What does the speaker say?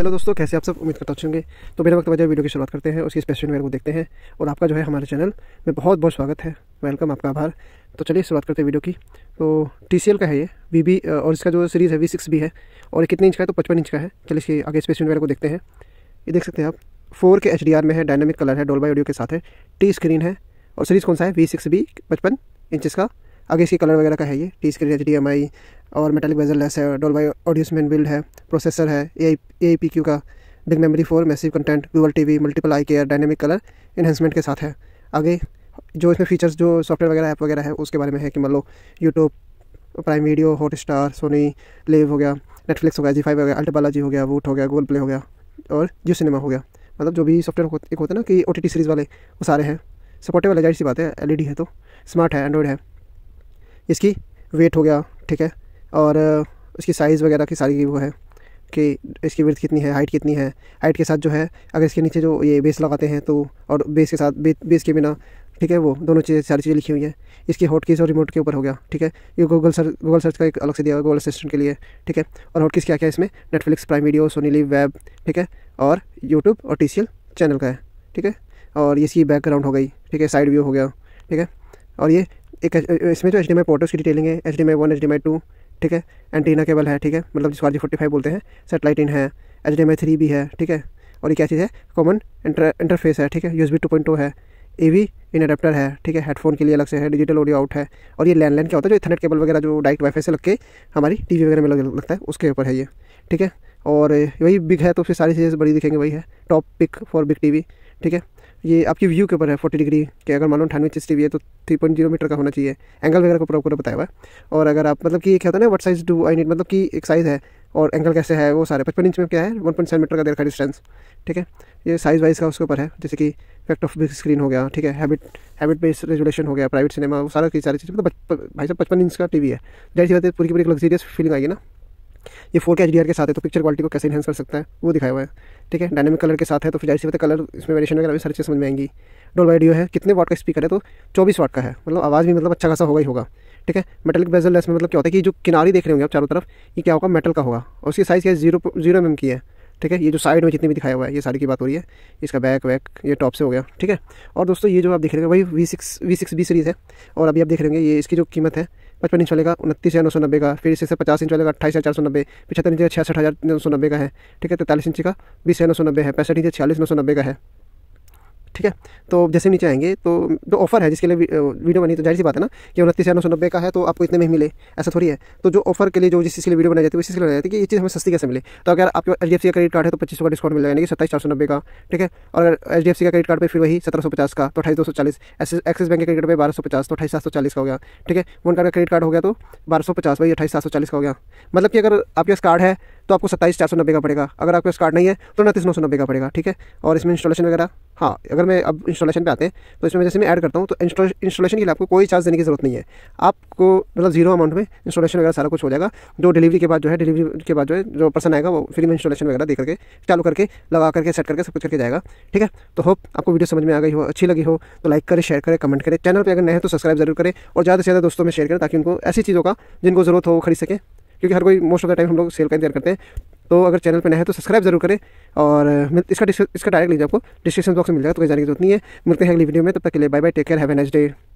hello दोस्तों कैसे आप सब उम्मीद करता होंगे तो बिना वक्त वजह वीडियो की शुरुआत करते हैं उसकी स्पेशल वेयर को देखते हैं और आपका जो है हमारे चैनल में बहुत बहुत स्वागत है वेलकम आपका आभार तो चलिए शुरुआत करते हैं वीडियो की तो टी का है ये वी बी और इसका जो सीरीज़ है वी सिक्स भी है और कितने इंच का है तो पचपन इंच का है चलिए इसके आगे स्पेशल वेयर को देखते हैं ये देख सकते हैं आप फोर के एच में है डायनामिक कलर है डोलबाई ऑडियो के साथ है टी स्क्रीन है और सीरीज़ कौन सा है वी सिक्स बी पचपन इंचज़ का आगे इसकी कलर वगैरह का है ये T screen H D M I और मेटालिक बेजरलेस है डोल बाई ऑडियो बिल्ड है प्रोसेसर है ए आई पी क्यू का big memory for massive content Google T V multiple eye care dynamic colour enhancement के साथ है आगे जो इसमें फीचर्स जो सॉफ्टवेयर वगैरह ऐप वगैरह है उसके बारे में है कि मान लो YouTube Prime Video Hotstar Sony Liv हो गया नेटफ्लिक्स हो गया जी फाइव हो गया अल्टबालाजी हो गया वूट हो गया गूगल प्ले हो गया और जियो सिनेमा हो गया मतलब जो भी सॉफ्टवेयर एक होता है ना कि ओ सीरीज़ वाले वो सारे हैं सपोर्टेबल है जाहिर सी बात है एल e है तो स्मार्ट है एंड्रॉइड है इसकी वेट हो गया ठीक है और उसकी साइज़ वगैरह की सारी वो है कि इसकी वर्थ कितनी है हाइट कितनी है हाइट के साथ जो है अगर इसके नीचे जो ये बेस लगाते हैं तो और बेस के साथ बे, बेस के बिना ठीक है वो दोनों चीज़ें सारी चीज़ें लिखी हुई हैं इसकी हॉट और रिमोट के ऊपर हो गया ठीक है ये गूगल सर्च गूगल सर्च का एक अलग से दिया हुआ गूगल असिस्टेंट के लिए ठीक है और हॉट क्या क्या है इसमें Netflix Prime Video Sony Liv web ठीक है और यूट्यूब और टी चैनल का है ठीक है और इसकी बैकग्राउंड हो गई ठीक है साइड व्यू हो गया ठीक है और ये एक इसमें जो एच डी एम पोर्ट्स की डिटेलिंग है H D M one H D M two ठीक है एंटीना केबल है ठीक है मतलब जिसको आर जी फोर्टी फाइव बोलते हैं सेटेलाइट इन है एच डी एम थ्री भी है ठीक है और ये क्या चीज़ है कॉमन इंटरफेस है ठीक है U S B two point two है ए वी इन अडेप्टर है ठीक है हेडफोन के लिए अलग से है डिजिटल ऑडियो आउट है और ये लैंडलाइन क्या होता है जो इथरनेट केबल वगैरह जो डायरेक्ट वाई से लग के हमारी टीवी वगैरह में लग लगता है उसके ऊपर है ये ठीक है और वही बिग है तो फिर सारी चीज़ें बड़ी दिखेंगे वही है top pick for big T ठीक है ये आपकी व्यू के ऊपर है फोर्टी डिग्री के अगर मान लो अठानवे इंच भी है तो थ्री पॉइंट जीरो मीटर का होना चाहिए एंगल वगैरह को प्रॉपर बताया हुआ है और अगर आप मतलब कि क्या होता है ना what size do I need मतलब कि एक साइज़ है और एंगल कैसे है वो सारे पचपन इंच में क्या है वन पॉइंट सेवन मीटर का देखा डिस्टेंस ठीक है ये साइज़ वाइज का उसके ऊपर है जैसे कि फैक्ट ऑफ बिग स्क्रीन हो गया ठीक है हैबिट हैबिट बेस्ड रेजुलेशन हो गया प्राइवेट सिनेमा वो सारा की सारी चीज़ मतलब भाई साहब पचपन इंच का टीवी है जैसी बात है पूरी की पूरी लग्जीरियस फीलिंग आएगी ना ये फोर के एच के साथ है तो पिक्चर क्वालिटी को कैसे इन्हेंस कर सकता है वो दिखाया हुआ है ठीक है डायनेमिक कलर के साथ है तो फिर जाहिर कलर इसमें वेरिएशन वगैरह भी सारी चीज़ समझ में आएंगी डोल वाइडियो है कितने वाट का स्पीकर है तो चौबीस वाट का है मतलब आवाज़ भी मतलब अच्छा खासा होगा ही होगा ठीक है मेटल बेजल लेस में मतलब क्या होता है कि जो किनारी देख रहे होंगे आप चारों तरफ ये क्या होगा मेटल का होगा और उसकी साइज़ क्या है जीरो जीरो एम की है ठीक है ये जो साइड में जितने भी दिखाया हुआ है ये सारी की बात हो रही है इसका बैक वैक ये टॉप से हो गया ठीक है और दोस्तों ये जो आप देख रहे हैं वही V six V six B series है और अभी आप देख रहे हैं ये इसकी जो कीमत है पचपन इंच वाले का उनतीस हज़ार नौ सौ नब्बे का फिर इससे पचास इंच वाले का अट्ठाईस हज़ार चार सौ नब्बे पचहत्तर इंच छियासठ हज़ार नौ सौ नब्बे का है ठीक है तैतालीस इंच का बीस हज़ार नौ सौ नब्बे है पैंसठ इंच छियालीस नौ सौ नब्बे का है ठीक है तो जैसे नीचे आएंगे तो जो ऑफर है जिसके लिए वीडियो बनी तो जाहिर सी बात है ना कि उनतीस हज़ार नौ सौ नब्बे का है तो आपको इतने में ही मिले ऐसा थोड़ी है तो जो ऑफर के लिए जो जिस चीज़ के लिए वीडियो बनाई जाती है उसके लिए के लिए जाती है कि ये चीज़ हमें सस्ती कैसे मिले तो अगर आपके एच डी एफ सी का क्रेडिट कार्ड है तो पच्चीस का डिस्काउंट मिल जाएगा सत्ताईस चार सौ नब्बे का ठीक है और अगर एच डी एफ सी का क्रेडिट कार्ड पर फिर वही सत्रह सौ पचास का तो अठाईस दो सौ चालीस एक्सिस बैंक के क्रेडिट पर बारह सौ पचास तो अठाईस सात सौ चालीस का हो गया ठीक है वन कार्ड का क्रेडिट कार्ड हो गया तो बारह सौ पचास वही अठाईस सात सौ चालीस का हो गया मतलब कि अगर आपके पास कार्ड है तो आपको सत्ताईस चार सौ नब्बे का पड़ेगा अगर आपके पास कार्ड नहीं है तो उनतीस नौ सौ नब्बे का पड़ेगा ठीक है और इसमें इंस्टॉलेशन वगैरह हाँ अगर मैं अब इंस्टॉलेशन पे आते हैं तो इसमें जैसे मैं ऐड करता हूँ तो इंस्टॉलेशन के लिए आपको कोई चार्ज देने की जरूरत नहीं है आपको मतलब जीरो अमाउंट में इंस्टॉलेशन वगैरह सारा कुछ हो जाएगा जो डिलीवरी के बाद जो है डिलीवरी के बाद जो है जो पर्सन आएगा वो फ्री में इंस्टॉलेशन वगैरह दे करके चालू करके लगा करके सेट करके सब कुछ करके जाएगा ठीक है तो होप आपको वीडियो समझ में आ गई हो अच्छी लगी हो तो लाइक करें शेयर करें कमेंट करें चैनल पर अगर नए हैं तो सब्सक्राइब जरूर करें और ज़्यादा से ज़्यादा दोस्तों में शेयर करें ताकि उनको ऐसी चीज़ों का जिनको ज़रूरत हो खरीद सकें क्योंकि हर कोई मोस्ट ऑफ द टाइम हम लोग सेल का इंतजार करते हैं तो अगर चैनल पर नया है तो सब्सक्राइब जरूर करें और इसका इसका डायरेक्ट लीजिए आपको डिस्क्रिप्शन बॉक्स में मिल जाएगा तो कहीं जाने की जरूरत नहीं है मिलते हैं अगली वीडियो में तब तक के लिए bye bye take care have a next day